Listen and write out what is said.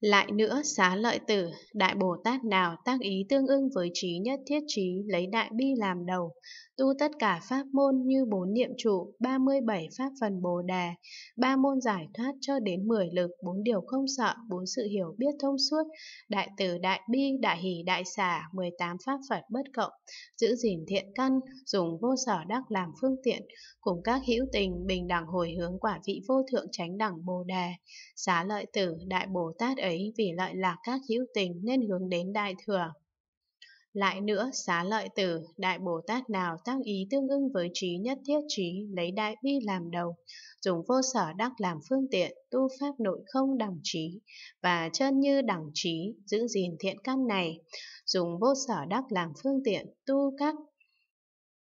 Lại nữa, xá lợi tử, đại Bồ Tát nào tác ý tương ưng với trí nhất thiết trí lấy đại bi làm đầu, tu tất cả pháp môn như bốn niệm trụ, 37 pháp phần bồ đề, ba môn giải thoát cho đến 10 lực, bốn điều không sợ, bốn sự hiểu biết thông suốt, đại tử đại bi, đại hỷ đại xả, 18 pháp Phật bất cộng, giữ gìn thiện căn, dùng vô sở đắc làm phương tiện, cùng các hữu tình bình đẳng hồi hướng quả vị vô thượng chánh đẳng bồ đề. Xá lợi tử, đại Bồ Tát ấy ấy vì lợi lạc các hữu tình nên hướng đến đại thừa. Lại nữa, xá lợi tử, đại Bồ Tát nào tác ý tương ưng với trí nhất thiết trí, lấy đại bi làm đầu, dùng vô sở đắc làm phương tiện, tu pháp nội không đẳng trí, và chân như đẳng trí, giữ gìn thiện căn này, dùng vô sở đắc làm phương tiện, tu các